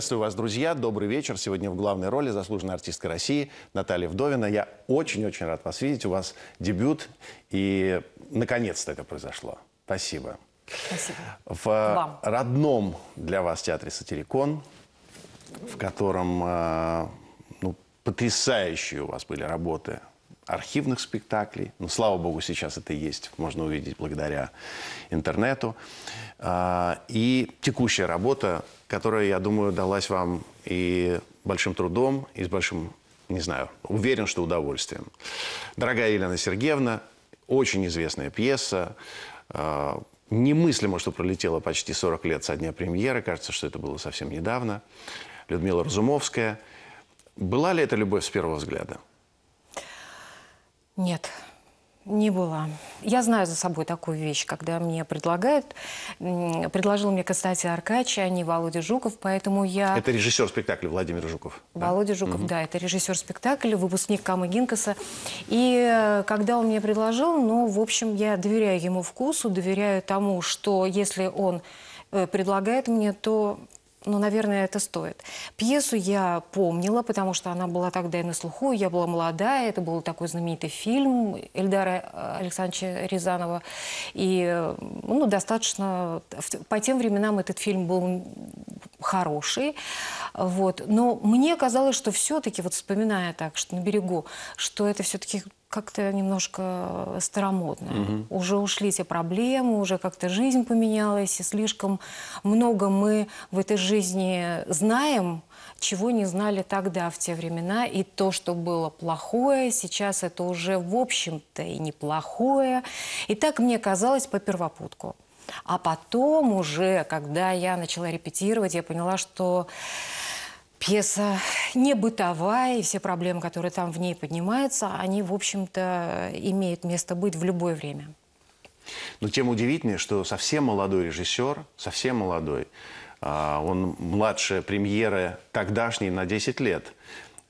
Приветствую вас, друзья. Добрый вечер. Сегодня в главной роли заслуженная артистка России Наталья Вдовина. Я очень-очень рад вас видеть. У вас дебют. И наконец-то это произошло. Спасибо. Спасибо. В Вам. родном для вас театре «Сатирикон», в котором э, ну, потрясающие у вас были работы архивных спектаклей. Но, ну, слава богу, сейчас это есть. Можно увидеть благодаря интернету. А, и текущая работа, которая, я думаю, далась вам и большим трудом, и с большим, не знаю, уверен, что удовольствием. Дорогая Елена Сергеевна, очень известная пьеса. А, немыслимо, что пролетело почти 40 лет со дня премьеры. Кажется, что это было совсем недавно. Людмила Разумовская. Была ли это любовь с первого взгляда? Нет, не было. Я знаю за собой такую вещь, когда мне предлагают. Предложил мне кстати Аркадьевич, а не Володя Жуков, поэтому я... Это режиссер спектакля Владимир Жуков. Володя да? Жуков, угу. да, это режиссер спектакля, выпускник Камы Гинкаса. И э, когда он мне предложил, ну, в общем, я доверяю ему вкусу, доверяю тому, что если он э, предлагает мне, то ну, наверное, это стоит. Пьесу я помнила, потому что она была тогда и на слуху, я была молодая, это был такой знаменитый фильм Эльдара э, Александровича Рязанова. И, э, ну, достаточно... По тем временам этот фильм был хороший, вот. Но мне казалось, что все-таки, вот вспоминая так, что на берегу, что это все-таки как-то немножко э, старомодно. Угу. Уже ушли те проблемы, уже как-то жизнь поменялась, и слишком много мы в этой жизни знаем, чего не знали тогда, в те времена. И то, что было плохое, сейчас это уже, в общем-то, и неплохое. И так мне казалось по первопутку. А потом уже, когда я начала репетировать, я поняла, что пьеса не бытовая, и все проблемы, которые там в ней поднимаются, они, в общем-то, имеют место быть в любое время. Но тем удивительнее, что совсем молодой режиссер, совсем молодой, а, он младше премьеры тогдашней на 10 лет,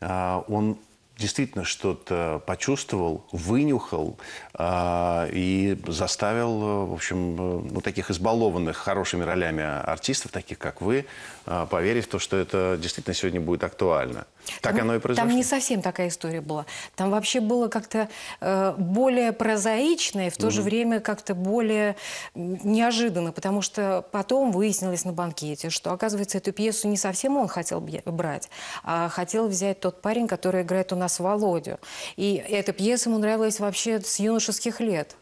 а, он действительно что-то почувствовал, вынюхал э, и заставил, э, в общем, э, ну, таких избалованных хорошими ролями артистов, таких как вы, э, поверить в то, что это действительно сегодня будет актуально. Так там, оно и произошло. Там не совсем такая история была. Там вообще было как-то э, более прозаично и в то mm. же время как-то более неожиданно, потому что потом выяснилось на банкете, что, оказывается, эту пьесу не совсем он хотел брать, а хотел взять тот парень, который играет у нас Володю. И эта пьеса ему нравилась вообще с юношеских лет.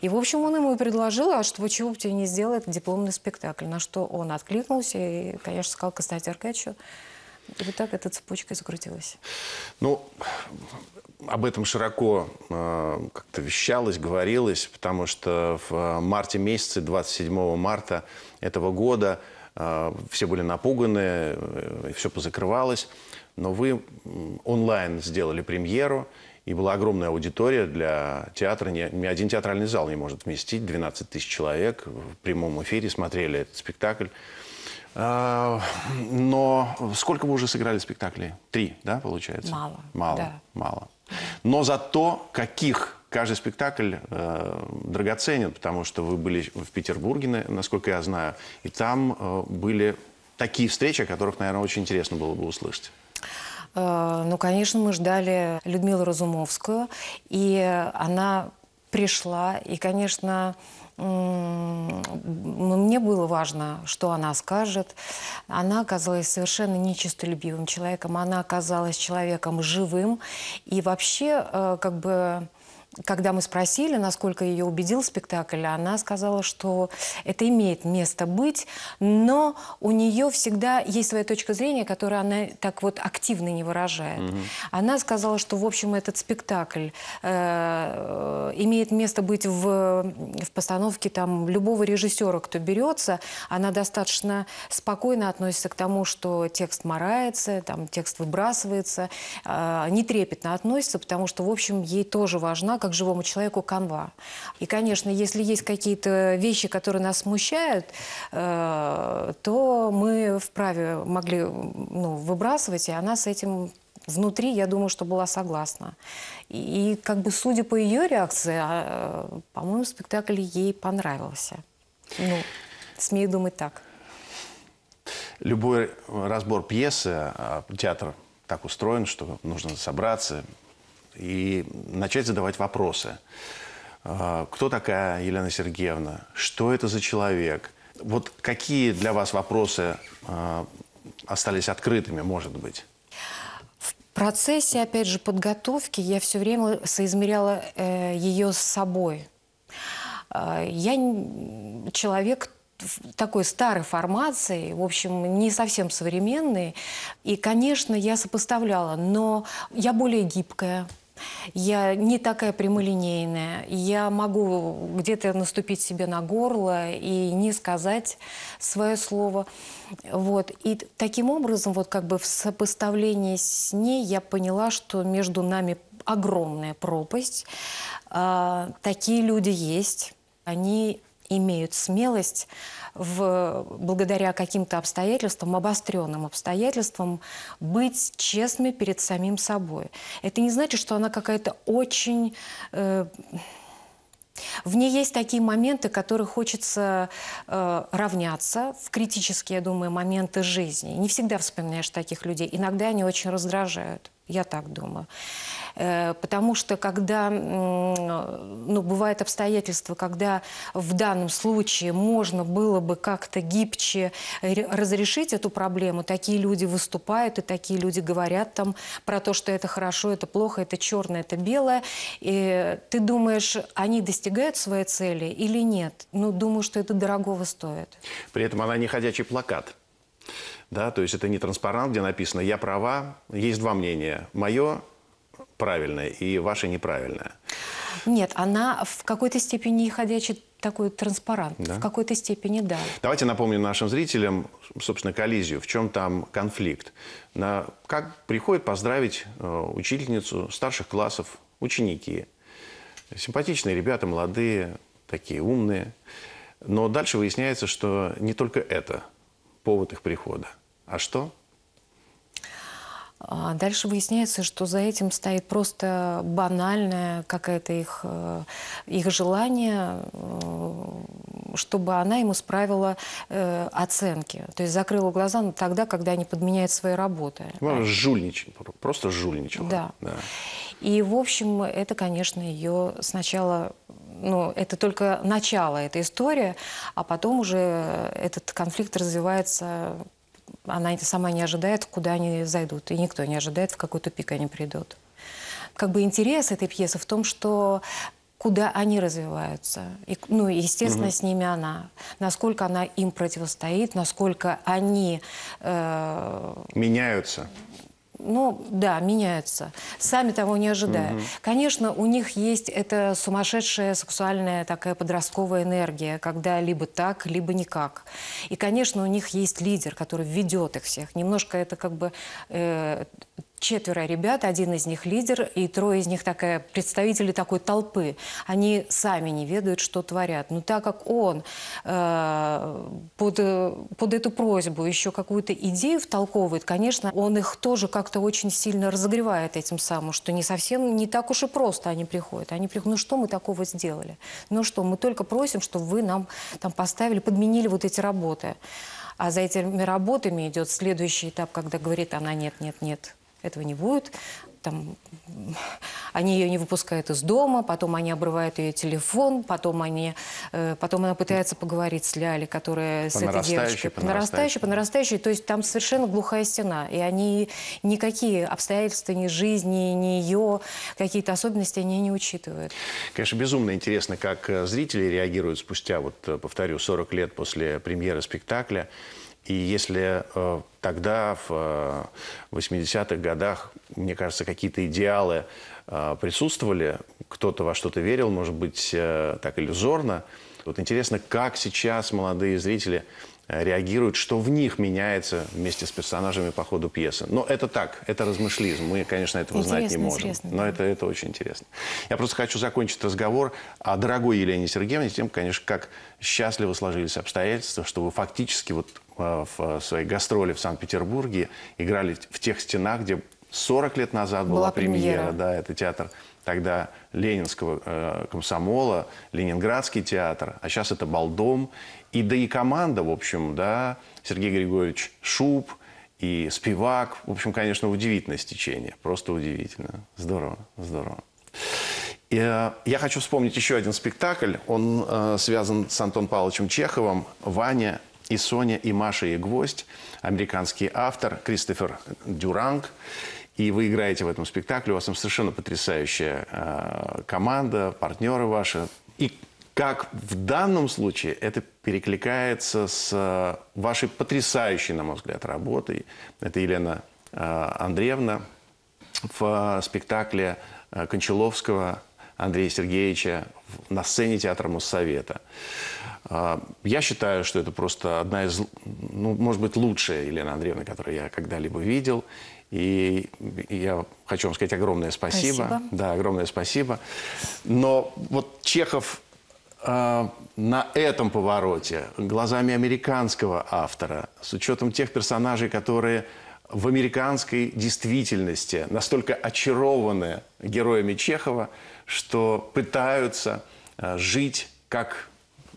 И, в общем, он ему предложил, а что, чего бы тебе не сделать дипломный спектакль, на что он откликнулся и, конечно, сказал Константину Аркадьевичу, и вот так эта цепочка закрутилась. Ну, об этом широко э, как-то вещалось, говорилось, потому что в э, марте месяце, 27 марта этого года, э, все были напуганы, э, все позакрывалось. Но вы онлайн сделали премьеру, и была огромная аудитория для театра. Ни, ни один театральный зал не может вместить 12 тысяч человек. В прямом эфире смотрели этот спектакль. А, но сколько вы уже сыграли спектаклей? Три, да, получается? Мало. Мало, да. мало. Но зато каких каждый спектакль э, драгоценен, потому что вы были в Петербурге, насколько я знаю, и там э, были такие встречи, о которых, наверное, очень интересно было бы услышать. Э, ну, конечно, мы ждали Людмилу Разумовскую, и она пришла, и, конечно, мне было важно, что она скажет. Она оказалась совершенно нечистолюбивым человеком, она оказалась человеком живым. И вообще, э, как бы, когда мы спросили, насколько ее убедил спектакль, она сказала, что это имеет место быть, но у нее всегда есть своя точка зрения, которую она так вот активно не выражает. Угу. Она сказала, что, в общем, этот спектакль э, имеет место быть в, в постановке там, любого режиссера, кто берется. Она достаточно спокойно относится к тому, что текст морается, там, текст выбрасывается, э, нетрепетно относится, потому что, в общем, ей тоже важна как живому человеку, канва. И, конечно, если есть какие-то вещи, которые нас смущают, э, то мы вправе могли ну, выбрасывать, и она с этим внутри, я думаю, что была согласна. И, и как бы судя по ее реакции, э, по-моему, спектакль ей понравился. Ну, смею думать так. Любой разбор пьесы, а, театр так устроен, что нужно собраться, и начать задавать вопросы. А, кто такая Елена Сергеевна? Что это за человек? Вот какие для вас вопросы а, остались открытыми, может быть? В процессе, опять же, подготовки я все время соизмеряла э, ее с собой. Э, я человек такой старой формации, в общем, не совсем современный, И, конечно, я сопоставляла, но я более гибкая, я не такая прямолинейная. Я могу где-то наступить себе на горло и не сказать свое слово. Вот. И таким образом, вот как бы в сопоставлении с ней, я поняла, что между нами огромная пропасть. А, такие люди есть. Они имеют смелость в, благодаря каким-то обстоятельствам, обостренным обстоятельствам, быть честными перед самим собой. Это не значит, что она какая-то очень... Э, в ней есть такие моменты, которые хочется э, равняться в критические, я думаю, моменты жизни. Не всегда вспоминаешь таких людей. Иногда они очень раздражают, я так думаю. Э, потому что когда, ну, бывают обстоятельства, когда в данном случае можно было бы как-то гибче разрешить эту проблему, такие люди выступают и такие люди говорят там про то, что это хорошо, это плохо, это черное, это белое. И ты думаешь, они достигают своей цели или нет? Ну, думаю, что это дорогого стоит. При этом она не ходячий плакат. Да, то есть это не транспарант, где написано «я права», есть два мнения – мое правильная и ваша неправильная. Нет, она в какой-то степени ходячий такой транспарант. Да? В какой-то степени, да. Давайте напомню нашим зрителям, собственно, коллизию. В чем там конфликт? На, как приходит поздравить э, учительницу старших классов ученики? Симпатичные ребята, молодые, такие умные. Но дальше выясняется, что не только это повод их прихода. А что? А дальше выясняется, что за этим стоит просто банальное какое-то их, э, их желание, э, чтобы она ему справила э, оценки. То есть закрыла глаза тогда, когда они подменяют свои работы. Главное, жульничать, просто жульничала. Да. да. И, в общем, это, конечно, ее сначала ну, это только начало этой истории, а потом уже этот конфликт развивается она сама не ожидает, куда они зайдут. И никто не ожидает, в какой тупик они придут. Как бы интерес этой пьесы в том, что куда они развиваются. И, ну, естественно, угу. с ними она. Насколько она им противостоит, насколько они... Э, Меняются ну да, меняются, сами того не ожидая. Угу. Конечно, у них есть эта сумасшедшая сексуальная такая подростковая энергия, когда либо так, либо никак. И, конечно, у них есть лидер, который ведет их всех. Немножко это как бы э, четверо ребят, один из них лидер, и трое из них такая, представители такой толпы. Они сами не ведают, что творят. Но так как он э, под, э, под эту просьбу еще какую-то идею втолковывает, конечно, он их тоже как-то очень сильно разогревает этим самым, что не совсем, не так уж и просто они приходят. Они приходят, ну что мы такого сделали? Ну что, мы только просим, чтобы вы нам там поставили, подменили вот эти работы. А за этими работами идет следующий этап, когда говорит она «нет, нет, нет». Этого не будет. Там, они ее не выпускают из дома, потом они обрывают ее телефон, потом, они, э, потом она пытается поговорить с Ляли, которая с этой девочкой. По нарастающей, по нарастающей. То есть там совершенно глухая стена. И они никакие обстоятельства ни жизни, ни ее какие-то особенности они не учитывают. Конечно, безумно интересно, как э, зрители реагируют спустя, вот э, повторю, 40 лет после премьеры спектакля. И если э, тогда, в э, 80-х годах, мне кажется, какие-то идеалы э, присутствовали, кто-то во что-то верил, может быть, э, так иллюзорно. Вот интересно, как сейчас молодые зрители э, реагируют, что в них меняется вместе с персонажами по ходу пьесы. Но это так, это размышлизм. Мы, конечно, этого интересно, знать не можем. Но это, это очень интересно. Я просто хочу закончить разговор о дорогой Елене Сергеевне тем, конечно, как счастливо сложились обстоятельства, что вы фактически вот Э, в э, своей гастроли в Санкт-Петербурге играли в тех стенах, где 40 лет назад была, была премьера. премьера. Да, это театр тогда Ленинского э, комсомола, Ленинградский театр, а сейчас это Балдом. И да и команда, в общем, да, Сергей Григорьевич Шуб и Спивак. В общем, конечно, удивительное стечение. Просто удивительно. Здорово, здорово. И, э, я хочу вспомнить еще один спектакль. Он э, связан с Антоном Павловичем Чеховым. «Ваня и Соня, и Маша, и Гвоздь, американский автор Кристофер Дюранг. И вы играете в этом спектакле, у вас там совершенно потрясающая э, команда, партнеры ваши. И как в данном случае это перекликается с э, вашей потрясающей, на мой взгляд, работой. Это Елена э, Андреевна в э, спектакле э, Кончаловского Андрея Сергеевича на сцене Театра Моссовета. А, я считаю, что это просто одна из, ну, может быть, лучшая Елена Андреевна, которую я когда-либо видел. И я хочу вам сказать огромное спасибо. спасибо. Да, огромное спасибо. Но вот Чехов э, на этом повороте, глазами американского автора, с учетом тех персонажей, которые в американской действительности настолько очарованы героями Чехова, что пытаются э, жить как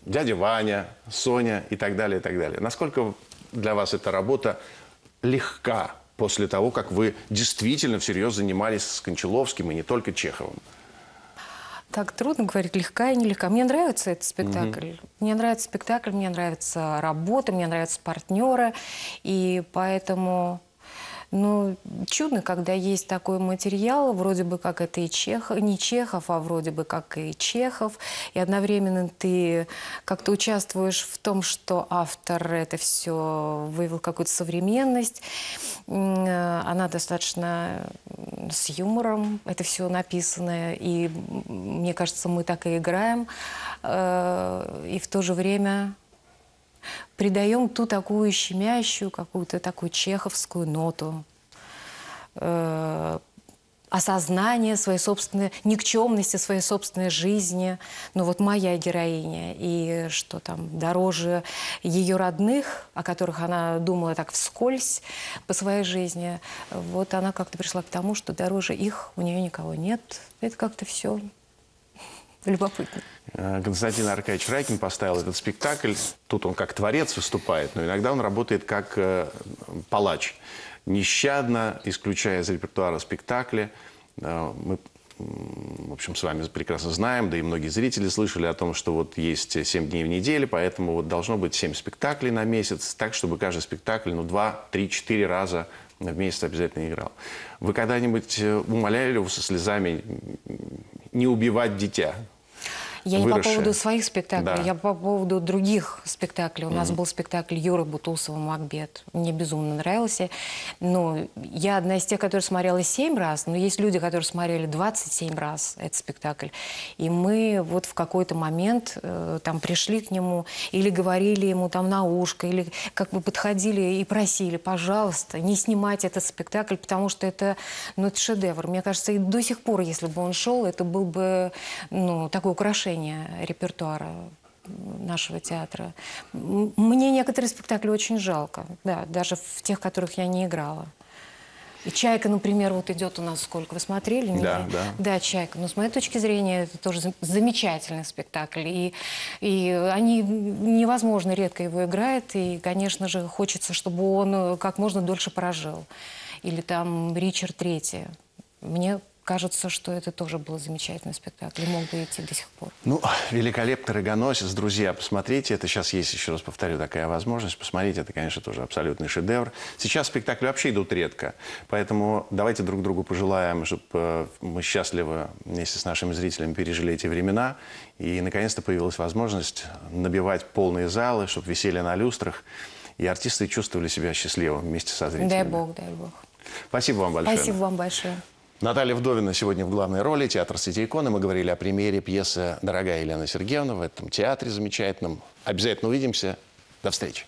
дядя Ваня, Соня и так далее, и так далее. Насколько для вас эта работа легка после того, как вы действительно всерьез занимались с Кончаловским и не только Чеховым? Так трудно говорить, легка и нелегка. Мне нравится этот спектакль. mm Мне нравится спектакль, мне нравится работа, мне нравятся партнеры. И поэтому ну чудно, когда есть такой материал, вроде бы как это и Чехов, не Чехов, а вроде бы как и Чехов, и одновременно ты как-то участвуешь в том, что автор это все вывел какую-то современность, э, она достаточно с юмором, это все написанное, и мне кажется, мы так и играем, э, и в то же время придаем ту такую щемящую, какую-то такую чеховскую ноту, э, осознание своей собственной никчемности, своей собственной жизни. Ну вот моя героиня, и что там дороже ее родных, о которых она думала так вскользь по своей жизни, вот она как-то пришла к тому, что дороже их у нее никого нет. Это как-то все Любопытно. Э, Константин Аркадьевич Райкин поставил этот спектакль. Тут он как творец выступает, но иногда он работает как э, палач. Нещадно, исключая из репертуара спектакля, э, мы в общем, с вами прекрасно знаем, да и многие зрители слышали о том, что вот есть 7 дней в неделю, поэтому вот должно быть 7 спектаклей на месяц, так, чтобы каждый спектакль, ну, 2, 3, 4 раза в месяц обязательно играл. Вы когда-нибудь умоляли его со слезами не убивать дитя? Я не по поводу своих спектаклей, да. я по поводу других спектаклей. У mm-hmm. нас был спектакль Юры Бутусова «Макбет». Мне безумно нравился. Но я одна из тех, которые смотрела семь раз, но есть люди, которые смотрели 27 раз этот спектакль. И мы вот в какой-то момент э, там пришли к нему или говорили ему там на ушко, или как бы подходили и просили, пожалуйста, не снимать этот спектакль, потому что это, ну, это шедевр. Мне кажется, и до сих пор, если бы он шел, это был бы ну, такое украшение расширение репертуара нашего театра. Мне некоторые спектакли очень жалко, да, даже в тех, которых я не играла. И «Чайка», например, вот идет у нас сколько? Вы смотрели? Да, да. Да, «Чайка». Но с моей точки зрения это тоже замечательный спектакль. И, и они, невозможно, редко его играют И, конечно же, хочется, чтобы он э, как можно дольше прожил. Или там «Ричард Третий». Мне кажется, что это тоже был замечательный спектакль, и мог бы идти до сих пор. Ну, великолепный «Рогоносец», друзья, посмотрите, это сейчас есть, еще раз повторю, такая возможность, посмотрите, это, конечно, тоже абсолютный шедевр. Сейчас спектакли вообще идут редко, поэтому давайте друг другу пожелаем, чтобы э, мы счастливо вместе с нашими зрителями пережили эти времена, и, наконец-то, появилась возможность набивать полные залы, чтобы висели на люстрах, и артисты чувствовали себя счастливыми вместе со зрителями. Дай бог, дай бог. Спасибо вам большое. Спасибо вам большое. Наталья Вдовина сегодня в главной роли. Театр «Сети иконы». Мы говорили о премьере пьесы «Дорогая Елена Сергеевна» в этом театре замечательном. Обязательно увидимся. До встречи.